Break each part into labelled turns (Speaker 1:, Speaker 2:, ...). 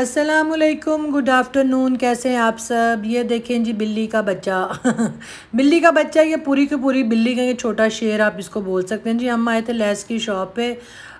Speaker 1: असलकुम good afternoon कैसे हैं आप सब ये देखें जी बिल्ली का बच्चा बिल्ली का बच्चा ये पूरी की पूरी बिल्ली का ये छोटा शेर आप इसको बोल सकते हैं जी हम आए थे लैस की शॉप पे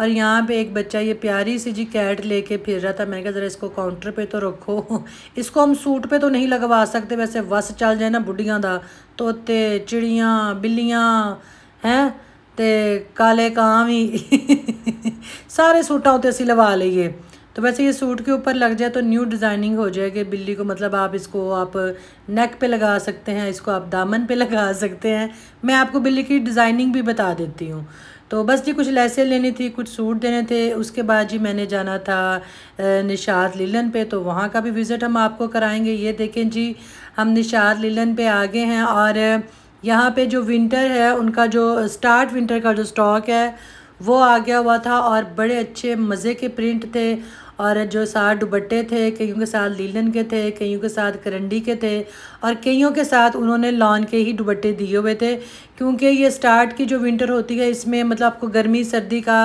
Speaker 1: और यहाँ पे एक बच्चा ये प्यारी सी जी कैट लेके फिर रहा था मैंने कहा ज़रा इसको काउंटर पे तो रखो इसको हम सूट पे तो नहीं लगवा सकते वैसे वस चल जाए ना बुढ़िया का तोते चिड़िया बिल्लियाँ हैं तो काले कां भी सारे सूटा उत्ते असी लवा लीए तो वैसे ये सूट के ऊपर लग जाए तो न्यू डिज़ाइनिंग हो जाएगी बिल्ली को मतलब आप इसको आप नेक पे लगा सकते हैं इसको आप दामन पे लगा सकते हैं मैं आपको बिल्ली की डिज़ाइनिंग भी बता देती हूँ तो बस जी कुछ लेसें लेनी थी कुछ सूट देने थे उसके बाद जी मैंने जाना था निशात लीलन पे तो वहाँ का भी विज़िट हम आपको कराएंगे ये देखें जी हम निशात लीलन पे आगे हैं और यहाँ पे जो विंटर है उनका जो स्टार्ट विंटर का जो स्टॉक है वो आ गया हुआ था और बड़े अच्छे मज़े के प्रिंट थे और जो साथ दुबट्टे थे कईयों के साथ लीलन के थे कईयों के साथ करंडी के थे और कईयों के साथ उन्होंने लॉन के ही दुबट्टे दिए हुए थे क्योंकि ये स्टार्ट की जो विंटर होती है इसमें मतलब आपको गर्मी सर्दी का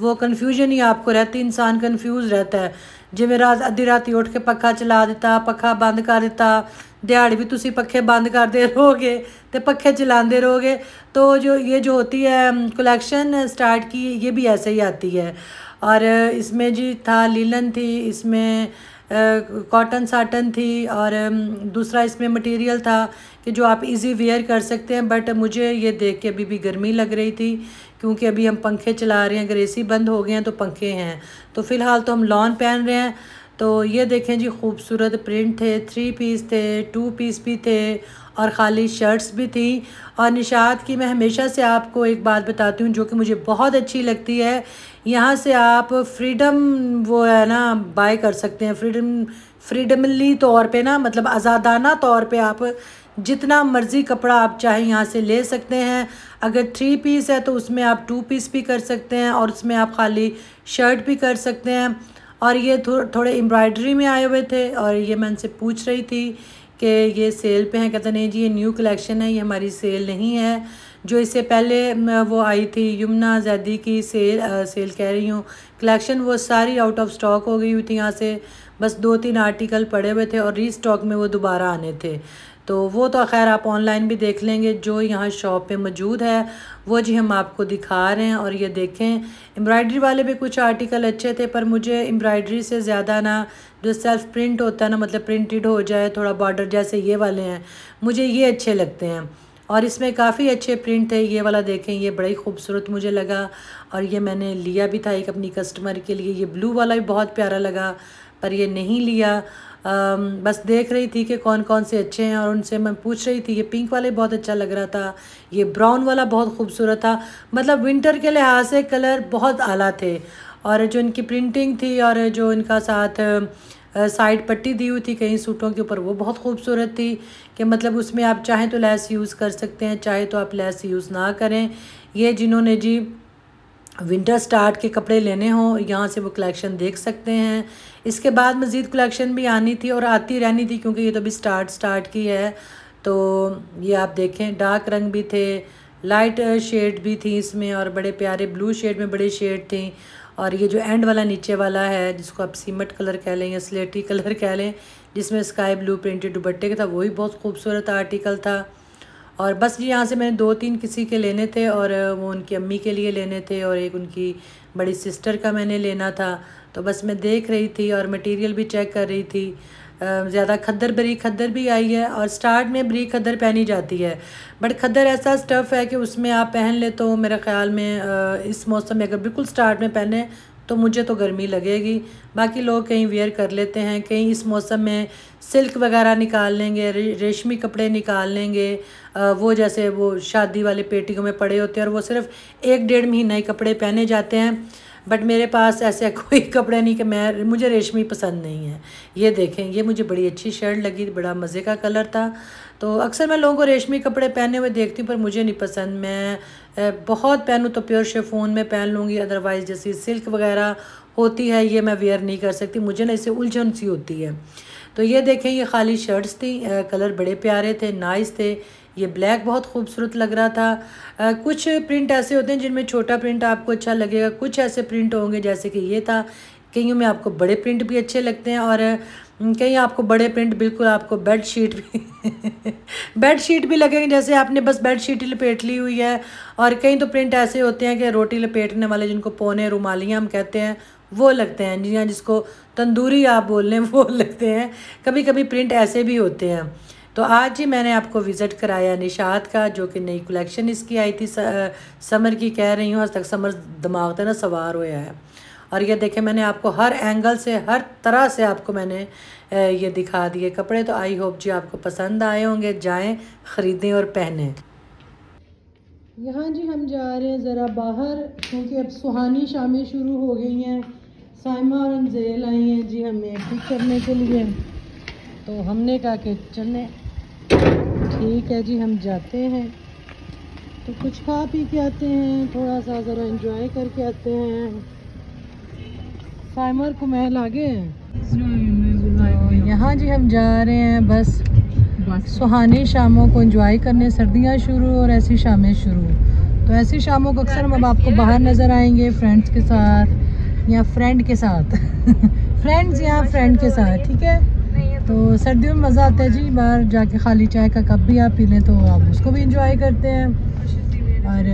Speaker 1: वो कन्फ्यूजन ही आपको रहती इंसान कन्फ्यूज़ रहता है जिमें रात ਅੱਧੀ ਰਾਤੀ उठ के पखा चला दिता पखा बंद कर दिता दिहाड़ी भी तुम पखे बंद करते रहोगे तो पखे चलाते रहोगे तो जो ये जो होती है कलेक्शन स्टार्ट की ये भी ऐसे ही आती है और इसमें जी था लीलन थी इसमें कॉटन साटन थी और दूसरा इसमें मटेरियल था कि जो आप इजी वेयर कर सकते हैं बट मुझे ये देख के अभी भी गर्मी लग रही थी क्योंकि अभी हम पंखे चला रहे हैं अगर ए बंद हो गए हैं तो पंखे हैं तो फ़िलहाल तो हम लॉन पहन रहे हैं तो ये देखें जी खूबसूरत प्रिंट थे थ्री पीस थे टू पीस भी थे और ख़ाली शर्ट्स भी थी और निशात की मैं हमेशा से आपको एक बात बताती हूँ जो कि मुझे बहुत अच्छी लगती है यहाँ से आप फ्रीडम वो है ना बाय कर सकते हैं फ्रीडम फ्रीडमली तौर पे ना मतलब आज़ादाना तौर पे आप जितना मर्ज़ी कपड़ा आप चाहे यहाँ से ले सकते हैं अगर थ्री पीस है तो उसमें आप टू पीस भी कर सकते हैं और उसमें आप खाली शर्ट भी कर सकते हैं और ये थो, थोड़े एम्ब्रॉयडरी में आए हुए थे और ये मैं उनसे पूछ रही थी कि ये सेल पे हैं कहते नहीं जी ये न्यू कलेक्शन है ये हमारी सेल नहीं है जो इससे पहले वो आई थी यमुना जैदी की सेल आ, सेल कह रही हूँ कलेक्शन वो सारी आउट ऑफ स्टॉक हो गई हुई थी यहाँ से बस दो तीन आर्टिकल पड़े हुए थे और री स्टॉक में वो दोबारा आने थे तो वो तो खैर आप ऑनलाइन भी देख लेंगे जो यहाँ शॉप पे मौजूद है वो जी हम आपको दिखा रहे हैं और ये देखें एम्ब्रॉयडरी वाले भी कुछ आर्टिकल अच्छे थे पर मुझे एम्ब्रॉयडरी से ज़्यादा ना जो सेल्फ़ प्रिंट होता है ना मतलब प्रिंटेड हो जाए थोड़ा बॉर्डर जैसे ये वाले हैं मुझे ये अच्छे लगते हैं और इसमें काफ़ी अच्छे प्रिंट थे ये वाला देखें ये बड़ा ही खूबसूरत मुझे लगा और ये मैंने लिया भी था एक अपनी कस्टमर के लिए ये ब्लू वाला भी बहुत प्यारा लगा पर ये नहीं लिया आ, बस देख रही थी कि कौन कौन से अच्छे हैं और उनसे मैं पूछ रही थी ये पिंक वाले बहुत अच्छा लग रहा था ये ब्राउन वाला बहुत खूबसूरत था मतलब विंटर के लिहाज से कलर बहुत आला थे और जो इनकी प्रिंटिंग थी और जो इनका साथ साइड पट्टी दी हुई थी कहीं सूटों के ऊपर वो बहुत खूबसूरत थी कि मतलब उसमें आप चाहें तो लैस यूज़ कर सकते हैं चाहे तो आप लैस यूज़ ना करें ये जिन्होंने जी विंटर स्टार्ट के कपड़े लेने हों यहाँ से वो कलेक्शन देख सकते हैं इसके बाद मज़ीद कलेक्शन भी आनी थी और आती रहनी थी क्योंकि ये तो अभी स्टार्ट स्टार्ट की है तो ये आप देखें डार्क रंग भी थे लाइट शेड भी थी इसमें और बड़े प्यारे ब्लू शेड में बड़े शेड थी और ये जो एंड वाला नीचे वाला है जिसको आप सीमट कलर कह लें या स्लेटी कलर कह लें जिसमें स्काई ब्लू प्रिंटेड दुपट्टे का था वही बहुत खूबसूरत आर्टिकल था और बस जी यहाँ से मैंने दो तीन किसी के लेने थे और वो उनकी अम्मी के लिए लेने थे और एक उनकी बड़ी सिस्टर का मैंने लेना था तो बस मैं देख रही थी और मटेरियल भी चेक कर रही थी ज़्यादा खद्दर बरी खद्दर भी आई है और स्टार्ट में बरी खद्दर पहनी जाती है बट खद्दर ऐसा स्टफ़ है कि उसमें आप पहन ले तो मेरे ख़्याल में इस मौसम में अगर बिल्कुल स्टार्ट में पहने तो मुझे तो गर्मी लगेगी बाकी लोग कहीं वेयर कर लेते हैं कहीं इस मौसम में सिल्क वगैरह निकाल लेंगे रेशमी कपड़े निकाल लेंगे वो जैसे वो शादी वाले पेटियों में पड़े होते हैं और वो सिर्फ एक डेढ़ महीना ही कपड़े पहने जाते हैं बट मेरे पास ऐसे कोई कपड़े नहीं कि मैं मुझे रेशमी पसंद नहीं है ये देखें ये मुझे बड़ी अच्छी शर्ट लगी बड़ा मज़े का कलर था तो अक्सर मैं लोगों को रेशमी कपड़े पहने हुए देखती हूँ पर मुझे नहीं पसंद मैं बहुत पहनूँ तो प्योर शेफोन में पहन लूँगी अदरवाइज़ जैसे सिल्क वगैरह होती है ये मैं वेयर नहीं कर सकती मुझे ना इसे उलझन सी होती है तो ये देखें ये खाली शर्ट्स थी कलर बड़े प्यारे थे नाइस थे ये ब्लैक बहुत खूबसूरत लग रहा था आ, कुछ प्रिंट ऐसे होते हैं जिनमें छोटा प्रिंट आपको अच्छा लगेगा कुछ ऐसे प्रिंट होंगे जैसे कि ये था कहीं में आपको बड़े प्रिंट भी अच्छे लगते हैं और कहीं आपको बड़े प्रिंट बिल्कुल आपको बेड शीट भी बेड शीट भी लगेंगे जैसे आपने बस बेड शीट ही लपेट ली हुई है और कहीं तो प्रिंट ऐसे होते हैं कि रोटी लपेटने वाले जिनको पौने रुमालियाँ हम कहते हैं वो लगते हैं जी हाँ, जिसको तंदूरी आप बोल लें वो लगते हैं कभी कभी प्रिंट ऐसे भी होते हैं तो आज ही मैंने आपको विज़िट कराया निषाद का जो कि नई कलेक्शन इसकी आई थी समर की कह रही हूँ आज तक समर दिमाग तो ना सवार होया है और ये देखें मैंने आपको हर एंगल से हर तरह से आपको मैंने ये दिखा दिए कपड़े तो आई होप जी आपको पसंद आए होंगे जाएँ ख़रीदें और पहने यहाँ जी हम जा रहे हैं ज़रा बाहर क्योंकि अब सुहानी शामें शुरू हो गई हैं साइमा और अंजेल आई हैं जी हमें पिक करने के लिए तो हमने कहा कि चलने ठीक है जी हम जाते हैं तो कुछ खा पी के आते हैं थोड़ा सा ज़रा इंजॉय करके आते हैं साइमर को महल आगे हैं तो यहाँ जी हम जा रहे हैं बस सुहानी शामों को इंजॉय करने सर्दियाँ शुरू और ऐसी शामें शुरू तो ऐसी शामों को अक्सर हम आपको बाहर नज़र आएंगे फ्रेंड्स के साथ या फ्रेंड के साथ फ्रेंड्स या फ्रेंड के साथ ठीक है तो सर्दियों में मज़ा आता है जी बाहर जाके खाली चाय का कप भी आप पी लें तो आप उसको भी इंजॉय करते हैं और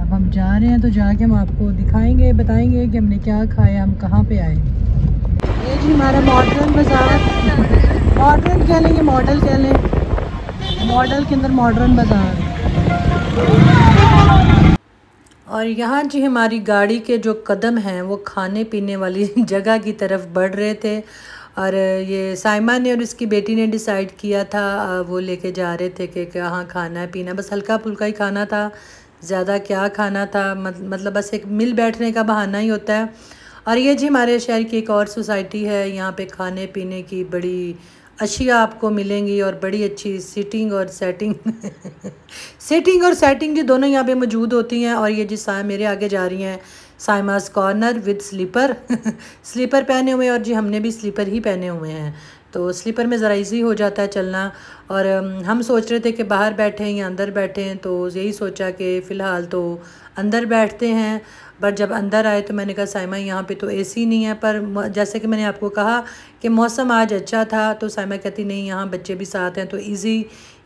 Speaker 1: अब हम जा रहे हैं तो जाके हम आपको दिखाएंगे बताएंगे कि हमने क्या खाया हम कहाँ पे आए ये जी हमारा मॉडर्न बाज़ार मॉडर्न कह लें ये मॉडल कह लें मॉडल के अंदर मॉडर्न बाज़ार और यहाँ जी हमारी गाड़ी के जो कदम हैं वो खाने पीने वाली जगह की तरफ बढ़ रहे थे और ये साइमा ने और इसकी बेटी ने डिसाइड किया था वो लेके जा रहे थे कि कहाँ खाना है पीना बस हल्का फुल्का ही खाना था ज़्यादा क्या खाना था मतलब बस एक मिल बैठने का बहाना ही होता है और ये जी हमारे शहर की एक और सोसाइटी है यहाँ पे खाने पीने की बड़ी अशिया आपको मिलेंगी और बड़ी अच्छी सीटिंग और सेटिंग सीटिंग और सेटिंग जो दोनों यहाँ पे मौजूद होती हैं और ये जिस साय मेरे आगे जा रही हैं साइमास कॉर्नर विद स्लीपर स्लीपर पहने हुए हैं और जी हमने भी स्लीपर ही पहने हुए हैं तो स्लीपर में ज़रा इजी हो जाता है चलना और हम सोच रहे थे कि बाहर बैठे हैं या अंदर बैठे हैं तो यही सोचा कि फ़िलहाल तो अंदर बैठते हैं पर जब अंदर आए तो मैंने कहा साइमा यहाँ पे तो एसी नहीं है पर जैसे कि मैंने आपको कहा कि मौसम आज अच्छा था तो साइमा कहती नहीं यहाँ बच्चे भी साथ हैं तो इजी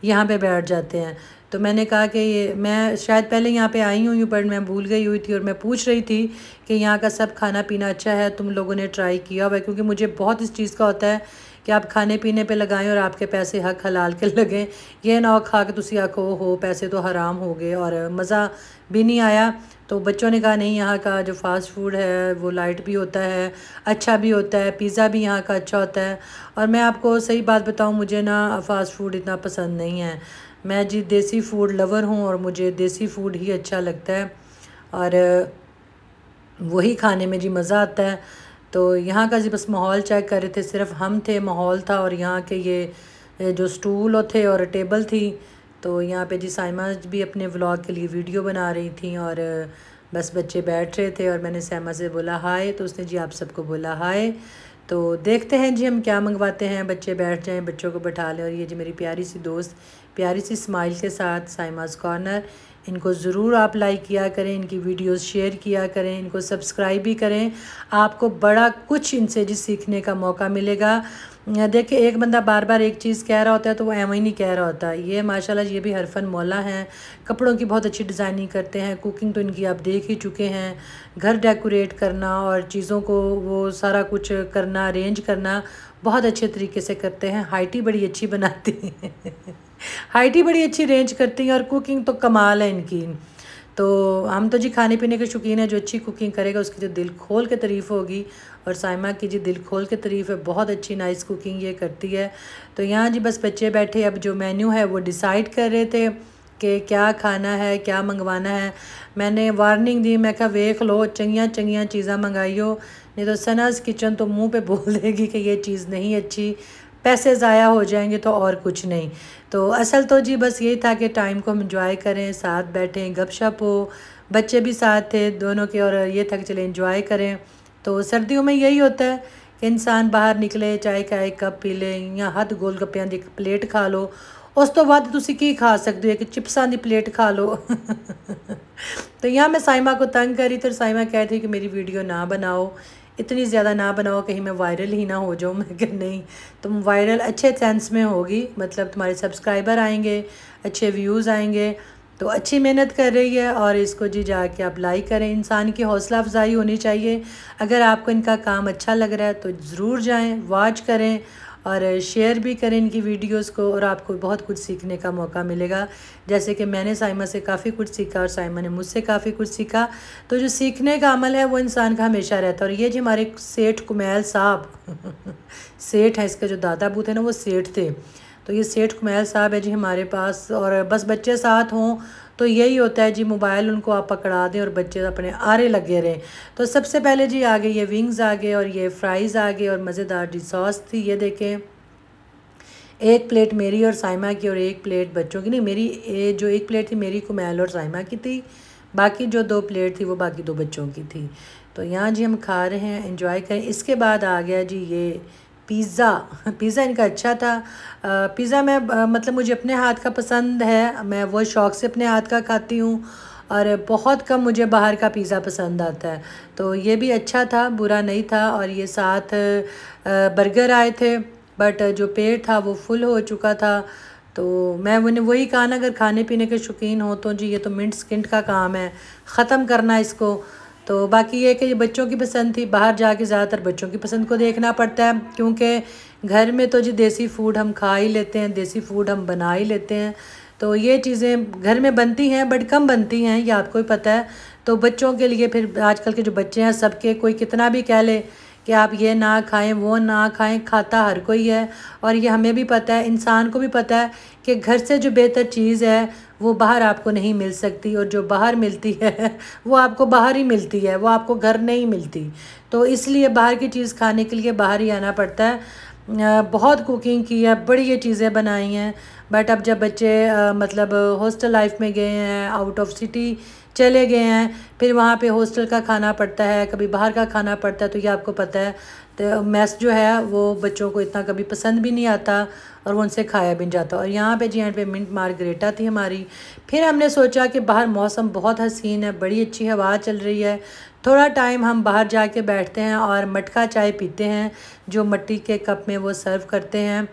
Speaker 1: यहाँ पे बैठ जाते हैं तो मैंने कहा कि ये मैं शायद पहले यहाँ पे आई हुई हूँ पर मैं भूल गई हुई थी और मैं पूछ रही थी कि यहाँ का सब खाना पीना अच्छा है तुम लोगों ने ट्राई किया हुआ क्योंकि मुझे बहुत इस चीज़ का होता है कि आप खाने पीने पे लगाएं और आपके पैसे हक हलाल के लगें ये ना खा के तुम आखो हो पैसे तो हराम हो गए और मज़ा भी नहीं आया तो बच्चों ने कहा नहीं यहाँ का जो फास्ट फूड है वो लाइट भी होता है अच्छा भी होता है पिज़्ज़ा भी यहाँ का अच्छा होता है और मैं आपको सही बात बताऊँ मुझे ना फास्ट फूड इतना पसंद नहीं है मैं जी देसी फूड लवर हूँ और मुझे देसी फूड ही अच्छा लगता है और वही खाने में जी मज़ा आता है तो यहाँ का जी बस माहौल चेक कर रहे थे सिर्फ हम थे माहौल था और यहाँ के ये जो स्टूल थे और टेबल थी तो यहाँ पे जी साइमा भी अपने व्लॉग के लिए वीडियो बना रही थी और बस बच्चे बैठ रहे थे और मैंने सैमा से बोला हाय तो उसने जी आप सबको बोला हाय तो देखते हैं जी हम क्या मंगवाते हैं बच्चे बैठ जाएं बच्चों को बैठा लें और ये जी मेरी प्यारी सी दोस्त प्यारी सी स्माइल के साथ साइमाज कॉर्नर इनको ज़रूर आप लाइक किया करें इनकी वीडियोस शेयर किया करें इनको सब्सक्राइब भी करें आपको बड़ा कुछ इनसे जी सीखने का मौका मिलेगा देखिए एक बंदा बार बार एक चीज़ कह रहा होता है तो वो एम ही नहीं कह रहा होता ये माशाल्लाह ये भी हरफन मौला हैं कपड़ों की बहुत अच्छी डिज़ाइनिंग करते हैं कुकिंग तो इनकी आप देख ही चुके हैं घर डेकोरेट करना और चीज़ों को वो सारा कुछ करना अरेंज करना बहुत अच्छे तरीके से करते हैं हाइट ही बड़ी अच्छी बनाती हैं हाइट ही बड़ी अच्छी रेंज करती हैं और कुकिंग तो कमाल है इनकी तो हम तो जी खाने पीने के शौकीन है जो अच्छी कुकिंग करेगा उसकी जो दिल खोल के तरीफ़ होगी और साइमा की जी दिल खोल के तरीफ है बहुत अच्छी नाइस कुकिंग ये करती है तो यहाँ जी बस बच्चे बैठे अब जो मेन्यू है वो डिसाइड कर रहे थे कि क्या खाना है क्या मंगवाना है मैंने वार्निंग दी मैं कहा वेख लो चंगिया चंगिया चीज़ा मंगाइयो नहीं तो सनाज किचन तो मुंह पे बोल देगी कि ये चीज़ नहीं अच्छी पैसे ज़ाया हो जाएंगे तो और कुछ नहीं तो असल तो जी बस यही था कि टाइम को हम इंजॉय करें साथ बैठें गपशप हो बच्चे भी साथ थे दोनों के और ये था कि चले इंजॉय करें तो सर्दियों में यही होता है कि इंसान बाहर निकले चाय का एक कप पी लें या हद गोल गप्पिਆਂ ਦੀ प्लेट खा लो उस तो बाद तुसी की खा सकते हो एक चिप्सा की प्लेट खा लो तो यहाँ मैं साइमा को तंग करी तो साइमा कह रही थी कि मेरी वीडियो ना बनाओ इतनी ज़्यादा ना बनाओ कहीं मैं वायरल ही ना हो जाऊँ मैं कह नहीं तुम वायरल अच्छे सेंस में होगी मतलब तुम्हारे सब्सक्राइबर आएंगे अच्छे व्यूज़ आएंगे तो अच्छी मेहनत कर रही है और इसको जी जाके आप लाइक करें इंसान की हौसला अफजाई होनी चाहिए अगर आपको इनका काम अच्छा लग रहा है तो ज़रूर जाएँ वॉच करें और शेयर भी करें इनकी वीडियोस को और आपको बहुत कुछ सीखने का मौका मिलेगा जैसे कि मैंने साइमा से काफ़ी कुछ सीखा और साइमा ने मुझसे काफ़ी कुछ सीखा तो जो सीखने का अमल है वो इंसान का हमेशा रहता है और ये जी हमारे सेठ कुमैल साहब सेठ है इसके जो दादा बूथ है ना वो सेठ थे तो ये सेठ कुमैल साहब है जी हमारे पास और बस बच्चे साथ हों तो यही होता है जी मोबाइल उनको आप पकड़ा दें और बच्चे अपने आरे लगे रहें तो सबसे पहले जी आगे ये विंग्स आ गए और ये फ्राइज़ आ गए और मज़ेदार जी सॉस थी ये देखें एक प्लेट मेरी और साइमा की और एक प्लेट बच्चों की नहीं मेरी ए, जो एक प्लेट थी मेरी कुमैल और साइमा की थी बाकी जो दो प्लेट थी वो बाकी दो बच्चों की थी तो यहाँ जी हम खा रहे हैं इंजॉय करें इसके बाद आ गया जी ये पिज़्ज़ा पिज़्ज़ा इनका अच्छा था पिज़्ज़ा मैं मतलब मुझे अपने हाथ का पसंद है मैं वो शौक़ से अपने हाथ का खाती हूँ और बहुत कम मुझे बाहर का पिज़्ज़ा पसंद आता है तो ये भी अच्छा था बुरा नहीं था और ये साथ बर्गर आए थे बट जो पेट था वो फुल हो चुका था तो मैं उन्हें वही कहा ना अगर खाने पीने के शौकीन हो तो जी ये तो मिंट स्किंट का काम है ख़त्म करना इसको तो बाकी ये कि ये बच्चों की पसंद थी बाहर जाके ज़्यादातर बच्चों की पसंद को देखना पड़ता है क्योंकि घर में तो जी देसी फूड हम खा ही लेते हैं देसी फूड हम बना ही लेते हैं तो ये चीज़ें घर में बनती हैं बट कम बनती हैं ये आपको ही पता है तो बच्चों के लिए फिर आजकल के जो बच्चे हैं सबके कोई कितना भी कह ले कि आप ये ना खाएं वो ना खाएं खाता हर कोई है और ये हमें भी पता है इंसान को भी पता है कि घर से जो बेहतर चीज़ है वो बाहर आपको नहीं मिल सकती और जो बाहर मिलती है वो आपको बाहर ही मिलती है वो आपको घर नहीं मिलती तो इसलिए बाहर की चीज़ खाने के लिए बाहर ही आना पड़ता है बहुत कुकिंग की है बड़ी ये चीज़ें बनाई हैं बट अब जब बच्चे मतलब हॉस्टल लाइफ में गए हैं आउट ऑफ सिटी चले गए हैं फिर वहाँ पे हॉस्टल का खाना पड़ता है कभी बाहर का खाना पड़ता है तो ये आपको पता है तो मैस जो है वो बच्चों को इतना कभी पसंद भी नहीं आता और वो उनसे खाया भी नहीं जाता और यहाँ पे जी एंड पे मिंट मार्गरेटा थी हमारी फिर हमने सोचा कि बाहर मौसम बहुत हसीन है बड़ी अच्छी हवा चल रही है थोड़ा टाइम हम बाहर जाके बैठते हैं और मटका चाय पीते हैं जो मट्टी के कप में वो सर्व करते हैं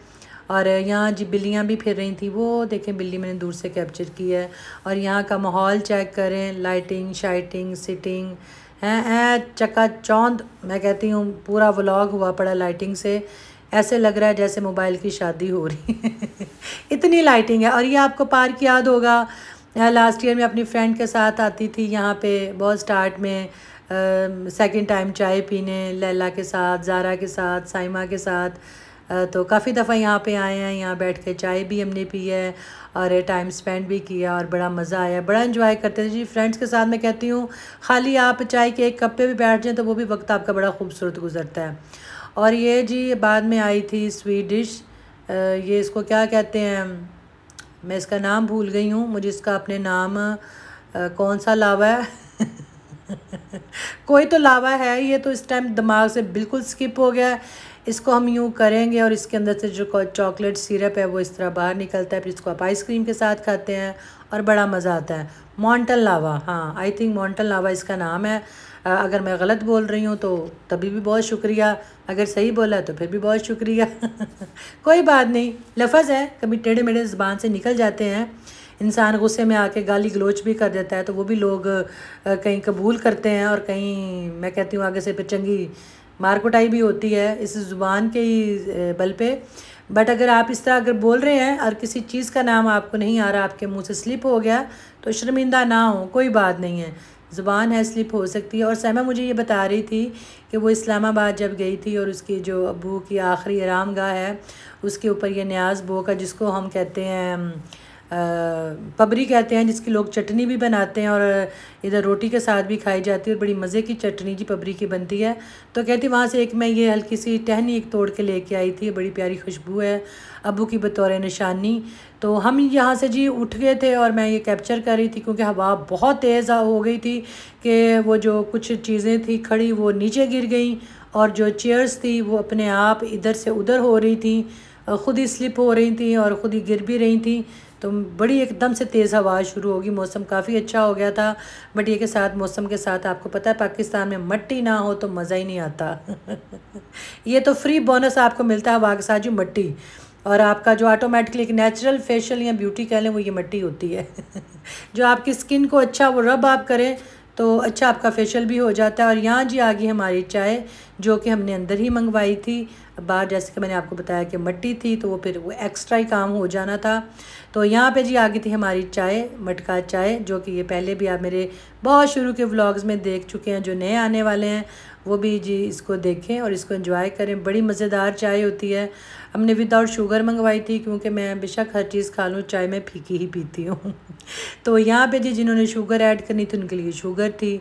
Speaker 1: और यहाँ जी बिल्लियाँ भी फिर रही थी वो देखें बिल्ली मैंने दूर से कैप्चर की है और यहाँ का माहौल चेक करें लाइटिंग शाइटिंग सिटिंग हैं हैं चक्का चौंद मैं कहती हूँ पूरा व्लॉग हुआ पड़ा लाइटिंग से ऐसे लग रहा है जैसे मोबाइल की शादी हो रही है इतनी लाइटिंग है और ये आपको पार्क याद होगा लास्ट ईयर में अपनी फ्रेंड के साथ आती थी यहाँ पे बहुत स्टार्ट में सेकंड टाइम चाय पीने लैला के साथ जारा के साथ साइमा के साथ तो काफ़ी दफ़ा यहाँ पे आए हैं यहाँ बैठ के चाय भी हमने पी है और टाइम स्पेंड भी किया और बड़ा मज़ा आया बड़ा इन्जॉय करते थे जी फ्रेंड्स के साथ मैं कहती हूँ खाली आप चाय के एक कप पे भी बैठ जाएँ तो वो भी वक्त आपका बड़ा खूबसूरत गुजरता है और ये जी बाद में आई थी स्वीट डिश ये इसको क्या कहते हैं मैं इसका नाम भूल गई हूँ मुझे इसका अपने नाम कौन सा लावा है कोई तो लावा है ये तो इस टाइम दिमाग से बिल्कुल स्किप हो गया इसको हम यूँ करेंगे और इसके अंदर से जो चॉकलेट सिरप है वो इस तरह बाहर निकलता है फिर इसको आप आइसक्रीम के साथ खाते हैं और बड़ा मज़ा आता है मॉन्टन लावा हाँ आई थिंक मॉन्टन लावा इसका नाम है अगर मैं गलत बोल रही हूँ तो तभी भी बहुत शुक्रिया अगर सही बोला तो फिर भी बहुत शुक्रिया कोई बात नहीं लफज है कभी टेढ़े मेढ़े ज़बान से निकल जाते हैं इंसान गुस्से में आके गाली गलोच भी कर देता है तो वो भी लोग कहीं कबूल करते हैं और कहीं मैं कहती हूँ आगे से फिर चंगी मारकुटाई भी होती है इस ज़ुबान के ही बल पे बट अगर आप इस तरह अगर बोल रहे हैं और किसी चीज़ का नाम आपको नहीं आ रहा आपके मुंह से स्लिप हो गया तो शर्मिंदा ना हो कोई बात नहीं है ज़ुबान है स्लिप हो सकती है और सैमा मुझे ये बता रही थी कि वो इस्लामाबाद जब गई थी और उसकी जो अबू की आखिरी आराम गाह है उसके ऊपर ये न्याज बो का जिसको हम कहते हैं पबरी कहते हैं जिसकी लोग चटनी भी बनाते हैं और इधर रोटी के साथ भी खाई जाती है और बड़ी मज़े की चटनी जी पबरी की बनती है तो कहती वहाँ से एक मैं ये हल्की सी टहनी एक तोड़ के लेके आई थी बड़ी प्यारी खुशबू है अबू की बतौर निशानी तो हम यहाँ से जी उठ गए थे और मैं ये कैप्चर कर रही थी क्योंकि हवा बहुत तेज़ हो गई थी कि वो जो कुछ चीज़ें थी खड़ी वो नीचे गिर गई और जो चेयर्स थी वो अपने आप इधर से उधर हो रही थी खुद ही स्लिप हो रही थी और ख़ुद ही गिर भी रही थी तो बड़ी एकदम से तेज़ हवा शुरू होगी मौसम काफ़ी अच्छा हो गया था बट ये के साथ मौसम के साथ आपको पता है पाकिस्तान में मट्टी ना हो तो मज़ा ही नहीं आता ये तो फ्री बोनस आपको मिलता है हवा जो मट्टी और आपका जो ऑटोमेटिकली एक नेचुरल फेशियल या ब्यूटी कह लें वो ये मट्टी होती है जो आपकी स्किन को अच्छा वो रब आप करें तो अच्छा आपका फेशियल भी हो जाता है और यहाँ जी आ गई हमारी चाय जो कि हमने अंदर ही मंगवाई थी बाहर जैसे कि मैंने आपको बताया कि मट्टी थी तो वो फिर वो एक्स्ट्रा ही काम हो जाना था तो यहाँ पे जी आ गई थी हमारी चाय मटका चाय जो कि ये पहले भी आप मेरे बहुत शुरू के व्लॉग्स में देख चुके हैं जो नए आने वाले हैं वो भी जी इसको देखें और इसको इन्जॉय करें बड़ी मज़ेदार चाय होती है हमने विदाउट शुगर मंगवाई थी क्योंकि मैं बेशक हर चीज़ खा लूँ चाय में फीकी ही पीती हूँ तो यहाँ पे जी जिन्होंने शुगर ऐड करनी थी उनके लिए शुगर थी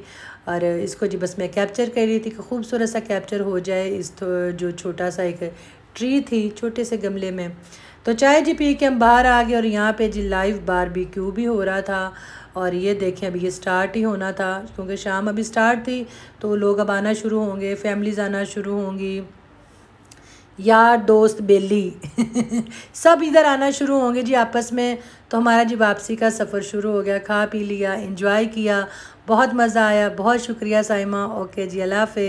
Speaker 1: और इसको जी बस मैं कैप्चर कर रही थी कि खूबसूरत सा कैप्चर हो जाए इस तो जो छोटा सा एक ट्री थी छोटे से गमले में तो चाय जी पी के हम बाहर आ गए और यहाँ पर जी लाइव बार भी हो रहा था और ये देखें अभी ये स्टार्ट ही होना था क्योंकि शाम अभी स्टार्ट थी तो लोग अब आना शुरू होंगे फैमिलीज आना शुरू होंगी यार दोस्त बेली सब इधर आना शुरू होंगे जी आपस में तो हमारा जी वापसी का सफ़र शुरू हो गया खा पी लिया इंजॉय किया बहुत मज़ा आया बहुत शुक्रिया साइमा ओके जी अल्लाह